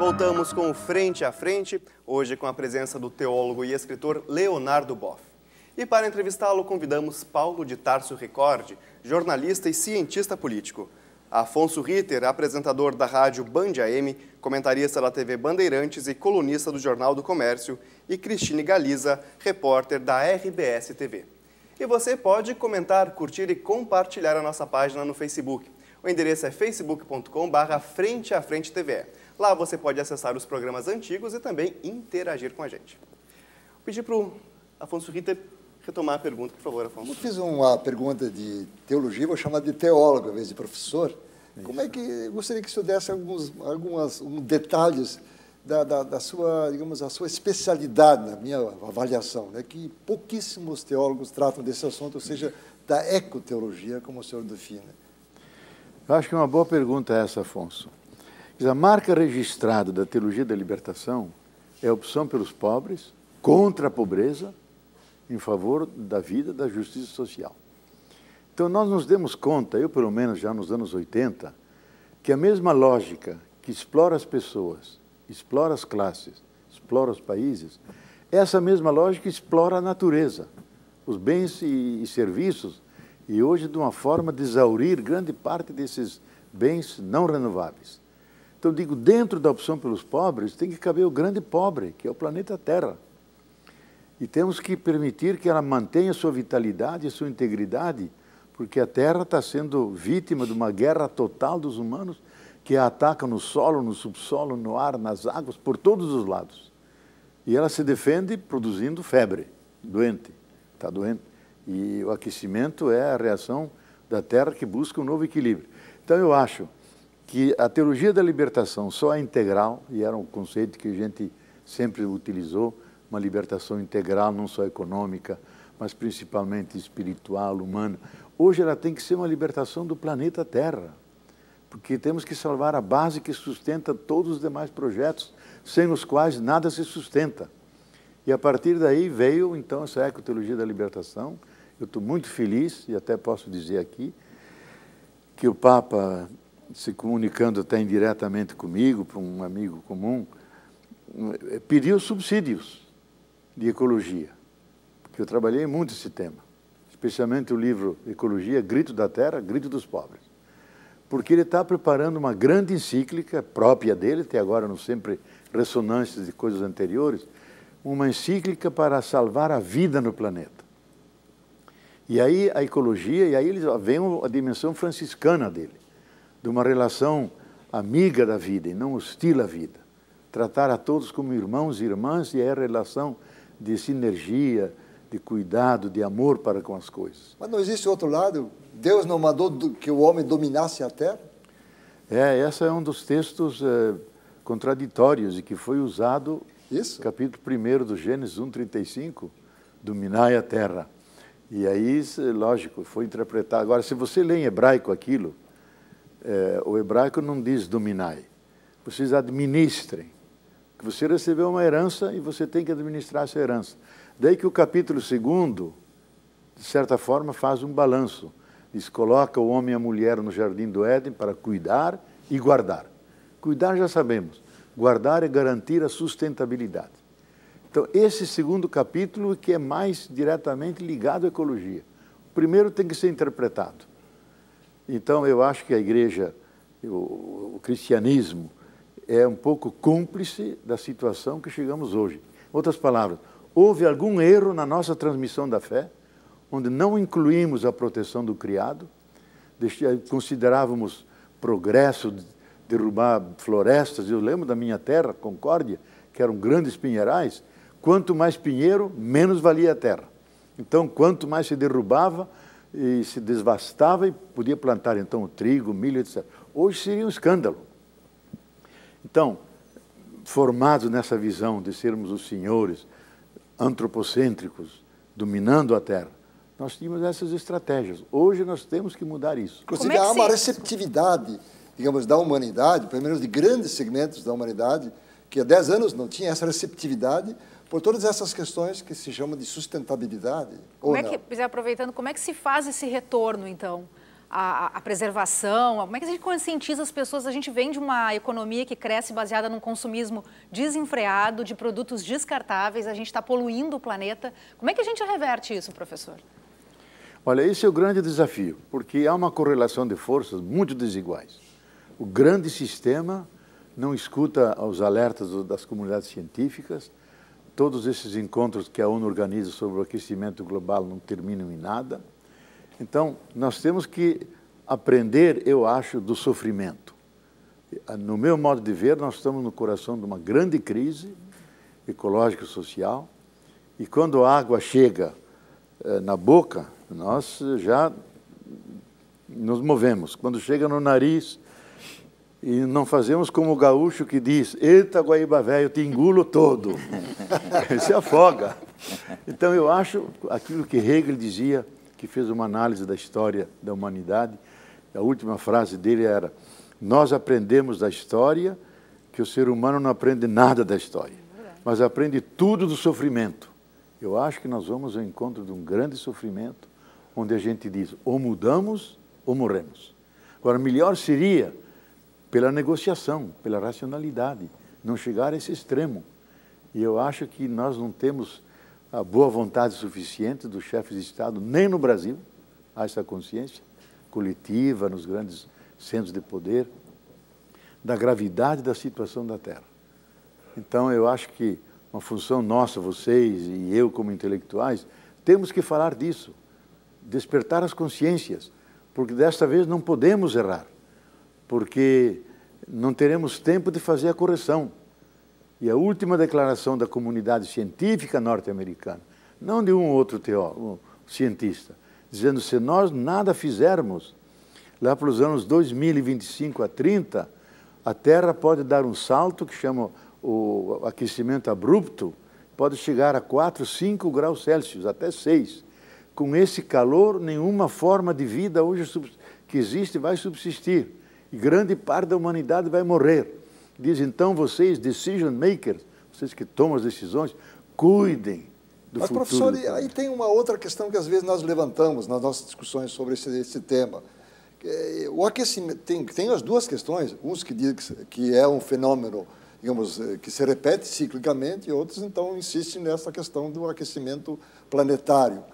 Voltamos com o Frente a Frente, hoje com a presença do teólogo e escritor Leonardo Boff. E para entrevistá-lo, convidamos Paulo de Tarso Recorde, jornalista e cientista político. Afonso Ritter, apresentador da rádio Band AM, comentarista da TV Bandeirantes e colunista do Jornal do Comércio, e Cristine Galiza, repórter da RBS TV. E você pode comentar, curtir e compartilhar a nossa página no Facebook. O endereço é facebook.com.br frente a frente TVE. Lá você pode acessar os programas antigos e também interagir com a gente. Vou pedir para o Afonso Ritter retomar a pergunta, por favor, Afonso. Eu fiz uma pergunta de teologia, vou chamar de teólogo em vez de professor. Isso. Como é que eu gostaria que você desse alguns algumas um detalhes da, da, da, sua, digamos, a sua especialidade na minha avaliação, né, que pouquíssimos teólogos tratam desse assunto, ou seja, da ecoteologia, como o senhor define. Eu acho que é uma boa pergunta essa, Afonso. A marca registrada da teologia da libertação é a opção pelos pobres, contra a pobreza, em favor da vida, da justiça social. Então nós nos demos conta, eu pelo menos já nos anos 80, que a mesma lógica que explora as pessoas, explora as classes, explora os países, essa mesma lógica explora a natureza, os bens e, serviços e hoje de uma forma de exaurir grande parte desses bens não renováveis. Então, digo, dentro da opção pelos pobres, tem que caber o grande pobre, que é o planeta Terra. E temos que permitir que ela mantenha sua vitalidade, e sua integridade, porque a Terra está sendo vítima de uma guerra total dos humanos que a atacam no solo, no subsolo, no ar, nas águas, por todos os lados. E ela se defende produzindo febre, doente, está doente. E o aquecimento é a reação da Terra que busca um novo equilíbrio. Então eu acho que a teologia da libertação só é integral, e era um conceito que a gente sempre utilizou, uma libertação integral, não só econômica, mas principalmente espiritual, humana. Hoje ela tem que ser uma libertação do planeta Terra, porque temos que salvar a base que sustenta todos os demais projetos, sem os quais nada se sustenta. E a partir daí veio então essa Ecoteologia da Libertação. Eu estou muito feliz e até posso dizer aqui que o Papa, se comunicando até indiretamente comigo, para um amigo comum, eh, pediu subsídios de ecologia, porque eu trabalhei muito esse tema, especialmente o livro Ecologia, Grito da Terra, Grito dos Pobres, porque ele está preparando uma grande encíclica própria dele, até agora não sempre ressonantes de coisas anteriores, uma encíclica para salvar a vida no planeta. E aí a ecologia, e aí eles vem a dimensão franciscana dele, de uma relação amiga da vida e não hostil à vida. Tratar a todos como irmãos e irmãs e é a relação de sinergia, de cuidado, de amor para com as coisas. Mas não existe outro lado? Deus não mandou que o homem dominasse a terra? É, esse é um dos textos é, contraditórios e que foi usado isso. Capítulo 1 do Gênesis 1,35, dominai a terra. E aí, lógico, foi interpretado. Agora, se você lê em hebraico aquilo, é, o hebraico não diz dominai. Vocês administrem. Você recebeu uma herança e você tem que administrar essa herança. Daí que o capítulo 2, de certa forma, faz um balanço. Diz, coloca o homem e a mulher no jardim do Éden para cuidar e guardar. Cuidar já sabemos guardar e garantir a sustentabilidade. Então, esse segundo capítulo que é mais diretamente ligado à ecologia. O primeiro tem que ser interpretado. Então, eu acho que a igreja, o, cristianismo, é um pouco cúmplice da situação que chegamos hoje. Outras palavras, houve algum erro na nossa transmissão da fé, onde não incluímos a proteção do criado, considerávamos progresso derrubar florestas. Eu lembro da minha terra, Concórdia, que eram grandes pinheirais. Quanto mais pinheiro, menos valia a terra. Então, quanto mais se derrubava e se desvastava e podia plantar então o trigo, o milho, etc. Hoje seria um escândalo. Então, formados nessa visão de sermos os senhores antropocêntricos, dominando a terra, nós tínhamos essas estratégias. Hoje nós temos que mudar isso. Inclusive, é há uma receptividade digamos, da humanidade, pelo menos de grandes segmentos da humanidade, que há 10 anos não tinha essa receptividade por todas essas questões que se chamam de sustentabilidade. Como é que, é, aproveitando, como é que se faz esse retorno, então? A, a, preservação? Como é que a gente conscientiza as pessoas? A gente vem de uma economia que cresce baseada num consumismo desenfreado, de produtos descartáveis, a gente está poluindo o planeta. Como é que a gente reverte isso, professor? Olha, esse é o grande desafio, porque há uma correlação de forças muito desiguais o grande sistema não escuta os alertas das comunidades científicas. Todos esses encontros que a ONU organiza sobre o aquecimento global não terminam em nada. Então, nós temos que aprender, eu acho, do sofrimento. No meu modo de ver, nós estamos no coração de uma grande crise ecológica e social. E quando a água chega eh, na boca, nós já nos movemos. Quando chega no nariz, e não fazemos como o gaúcho que diz, eita, Guaíba velho, te engulo todo. se é afoga. Então, eu acho aquilo que Hegel dizia, que fez uma análise da história da humanidade, a última frase dele era, nós aprendemos da história que o ser humano não aprende nada da história, mas aprende tudo do sofrimento. Eu acho que nós vamos ao encontro de um grande sofrimento, onde a gente diz, ou mudamos ou morremos. Agora, melhor seria pela negociação, pela racionalidade, não chegar a esse extremo. E eu acho que nós não temos a boa vontade suficiente dos chefes de Estado, nem no Brasil, há essa consciência coletiva, nos grandes centros de poder, da gravidade da situação da Terra. Então, eu acho que uma função nossa, vocês e eu como intelectuais, temos que falar disso, despertar as consciências, porque desta vez não podemos errar porque não teremos tempo de fazer a correção. E a última declaração da comunidade científica norte-americana, não de um ou outro teólogo, um cientista, dizendo se nós nada fizermos, lá para os anos 2025 a 30, a Terra pode dar um salto que chama o aquecimento abrupto, pode chegar a 4, 5 graus Celsius, até 6. Com esse calor, nenhuma forma de vida hoje que existe vai subsistir e grande parte da humanidade vai morrer. Diz então vocês, decision makers, vocês que tomam as decisões, cuidem do Mas, futuro. Mas, professor, aí tem uma outra questão que às vezes nós levantamos nas nossas discussões sobre esse, esse tema. Eh, o aquecimento, tem, tem as duas questões, uns que dizem que, que é um fenômeno digamos, eh, que se repete ciclicamente, e outros, então, insistem nessa questão do aquecimento planetário.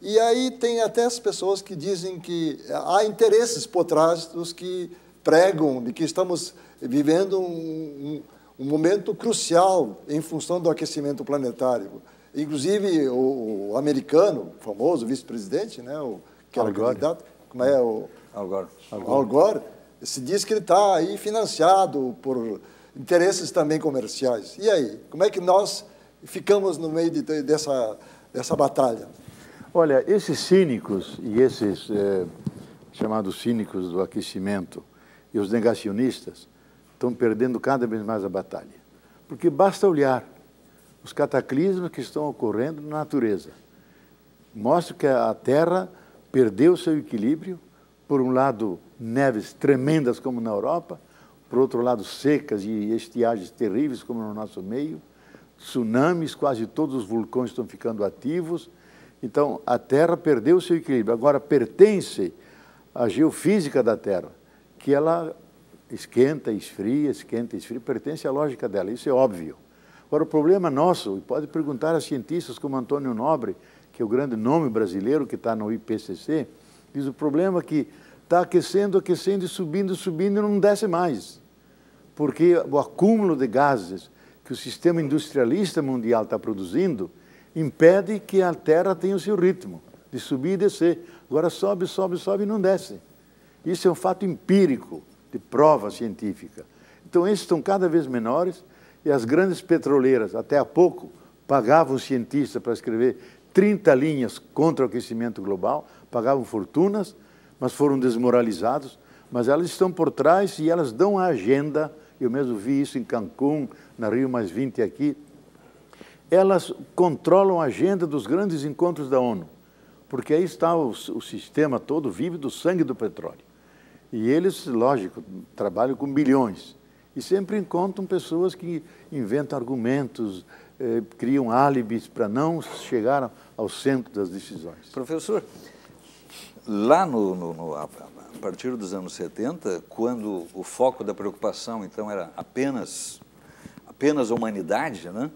E aí tem até as pessoas que dizem que há interesses por trás dos que pregam de que estamos vivendo um, um, um momento crucial em função do aquecimento planetário. Inclusive, o, o americano, famoso vice-presidente, né, o, que era candidato, como é o... Al Gore. Al Gore. se diz que ele está aí financiado por interesses também comerciais. E aí, como é que nós ficamos no meio de, dessa, dessa batalha? Olha, esses cínicos e esses é, chamados cínicos do aquecimento, e os negacionistas estão perdendo cada vez mais a batalha. Porque basta olhar os cataclismos que estão ocorrendo na natureza. Mostra que a Terra perdeu seu equilíbrio, por um lado, neves tremendas como na Europa, por outro lado, secas e estiagens terríveis como no nosso meio, tsunamis, quase todos os vulcões estão ficando ativos. Então, a Terra perdeu seu equilíbrio, agora pertence à geofísica da Terra que ela esquenta, esfria, esquenta, esfria, pertence à lógica dela, isso é óbvio. Agora, o problema é nosso, e pode perguntar a cientistas como Antônio Nobre, que é o grande nome brasileiro que está no IPCC, diz o problema é que está aquecendo, aquecendo e subindo, subindo e não desce mais. Porque o acúmulo de gases que o sistema industrialista mundial está produzindo impede que a Terra tenha o seu ritmo de subir e descer. Agora sobe, sobe, sobe e não desce. Isso é um fato empírico, de prova científica. Então, esses estão cada vez menores e as grandes petroleiras, até há pouco, pagavam cientistas para escrever 30 linhas contra o aquecimento global, pagavam fortunas, mas foram desmoralizados. Mas elas estão por trás e elas dão a agenda. Eu mesmo vi isso em Cancún, na Rio Mais 20 aqui. Elas controlam a agenda dos grandes encontros da ONU, porque aí está o, o sistema todo vivo do sangue do petróleo. E eles, lógico, trabalham com bilhões. E sempre encontram pessoas que inventam argumentos, eh, criam álibis para não chegar ao centro das decisões. Professor, lá no, no, no, a partir dos anos 70, quando o foco da preocupação então era apenas apenas a humanidade, né?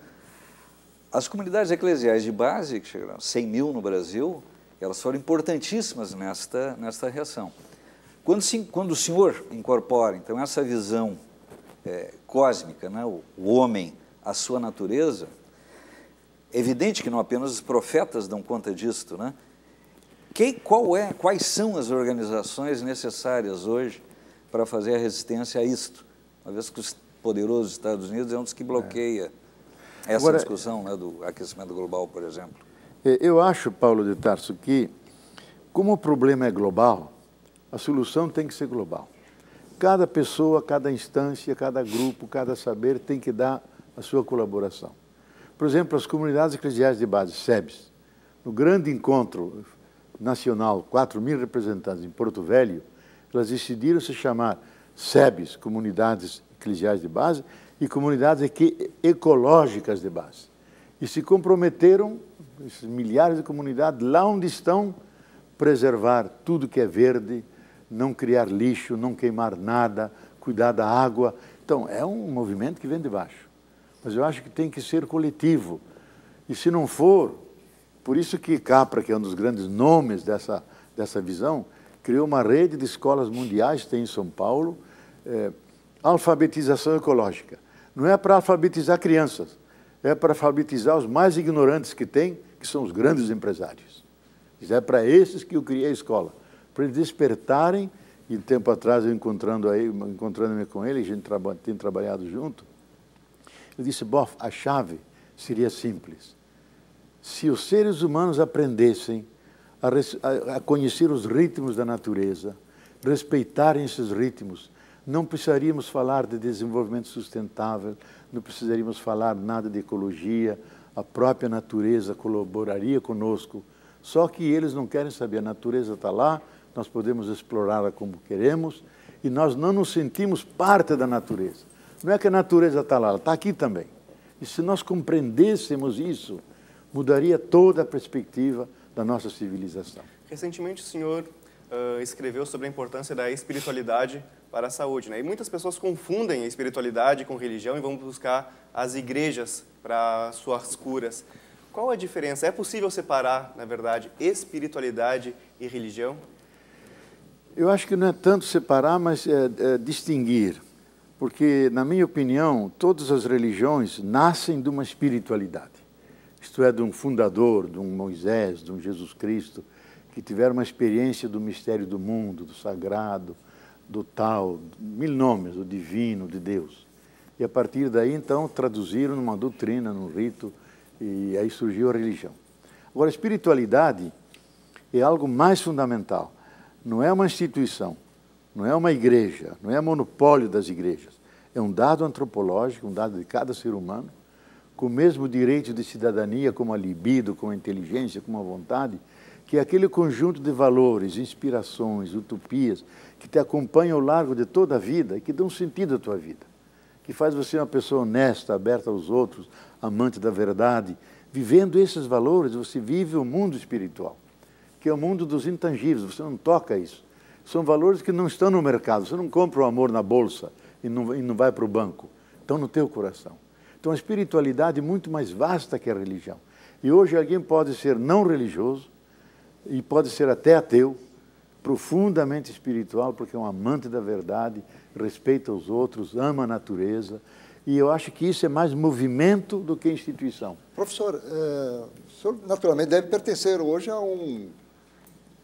As comunidades eclesiais de base, que chegaram a 100 mil no Brasil, elas foram importantíssimas nesta, nesta reação. Quando, se, quando o Senhor incorpora, então, essa visão é, cósmica, né, o, o homem, a sua natureza, é evidente que não apenas os profetas dão conta disto, né? Que, qual é, quais são as organizações necessárias hoje para fazer a resistência a isto? Uma vez que os poderosos Estados Unidos é um dos que é. bloqueia é. essa Agora, discussão né, do aquecimento global, por exemplo. É, eu acho, Paulo de Tarso, que como o problema é global, a solução tem que ser global. Cada pessoa, cada instância, cada grupo, cada saber tem que dar a sua colaboração. Por exemplo, as comunidades eclesiais de base, SEBs, no grande encontro nacional, 4 mil representantes em Porto Velho, elas decidiram se chamar SEBs, Comunidades Eclesiais de Base, e Comunidades Ecológicas de Base. E se comprometeram, esses milhares de comunidades, lá onde estão, preservar tudo que é verde, não criar lixo, não queimar nada, cuidar da água. Então, é um movimento que vem de baixo. Mas eu acho que tem que ser coletivo. E se não for, por isso que Capra, que é um dos grandes nomes dessa, dessa visão, criou uma rede de escolas mundiais, tem em São Paulo, é, alfabetização ecológica. Não é para alfabetizar crianças, é para alfabetizar os mais ignorantes que tem, que são os grandes empresários. É para esses que eu criei a escola para eles despertarem. E tempo atrás, eu encontrando aí, encontrando-me com ele, a gente traba, tem trabalhado junto, eu disse, Boff, a chave seria simples. Se os seres humanos aprendessem a, a, a conhecer os ritmos da natureza, respeitarem esses ritmos, não precisaríamos falar de desenvolvimento sustentável, não precisaríamos falar nada de ecologia, a própria natureza colaboraria conosco. Só que eles não querem saber, a natureza está lá, nós podemos explorá-la como queremos e nós não nos sentimos parte da natureza. Não é que a natureza está lá, ela está aqui também. E se nós compreendêssemos isso, mudaria toda a perspectiva da nossa civilização. Recentemente o senhor uh, escreveu sobre a importância da espiritualidade para a saúde, né? E muitas pessoas confundem a espiritualidade com religião e vão buscar as igrejas para suas curas. Qual a diferença? É possível separar, na verdade, espiritualidade e religião? Eu acho que não é tanto separar, mas é, é, distinguir. Porque, na minha opinião, todas as religiões nascem de uma espiritualidade. Isto é, de um fundador, de um Moisés, de um Jesus Cristo, que tiveram uma experiência do mistério do mundo, do sagrado, do tal, mil nomes, do divino, de Deus. E a partir daí, então, traduziram numa doutrina, num rito, e aí surgiu a religião. Agora, a espiritualidade é algo mais fundamental não é uma instituição, não é uma igreja, não é monopólio das igrejas. É um dado antropológico, um dado de cada ser humano, com o mesmo direito de cidadania, como a libido, como a inteligência, como a vontade, que é aquele conjunto de valores, inspirações, utopias que te acompanham ao largo de toda a vida e que dão sentido à tua vida, que faz você uma pessoa honesta, aberta aos outros, amante da verdade. Vivendo esses valores, você vive o mundo espiritual que é o mundo dos intangíveis, você não toca isso. São valores que não estão no mercado, você não compra o amor na bolsa e não, e não vai para o banco, estão no teu coração. Então a espiritualidade é muito mais vasta que a religião. E hoje alguém pode ser não religioso e pode ser até ateu, profundamente espiritual, porque é um amante da verdade, respeita os outros, ama a natureza. E eu acho que isso é mais movimento do que instituição. Professor, é, o senhor naturalmente deve pertencer hoje a um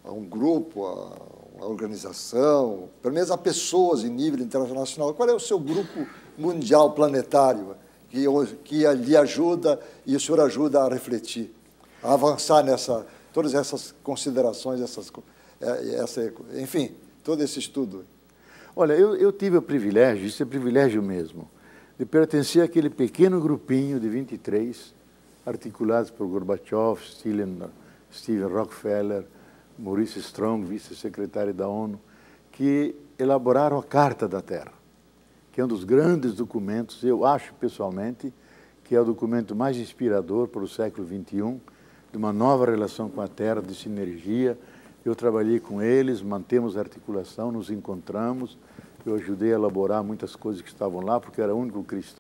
a um grupo, a uma organização, pelo menos a pessoas em nível internacional. Qual é o seu grupo mundial planetário que, que lhe ajuda e o senhor ajuda a refletir, a avançar nessa todas essas considerações, essas, é, essa, enfim, todo esse estudo? Olha, eu, eu tive o privilégio, isso é privilégio mesmo, de pertencer àquele pequeno grupinho de 23, articulados por Gorbachev, Steven, Steven Rockefeller, Maurice Strong, vice-secretário da ONU, que elaboraram a Carta da Terra, que é um dos grandes documentos, eu acho pessoalmente, que é o documento mais inspirador para o século XXI, de uma nova relação com a Terra, de sinergia. Eu trabalhei com eles, mantemos articulação, nos encontramos. Eu ajudei a elaborar muitas coisas que estavam lá, porque era o único cristão.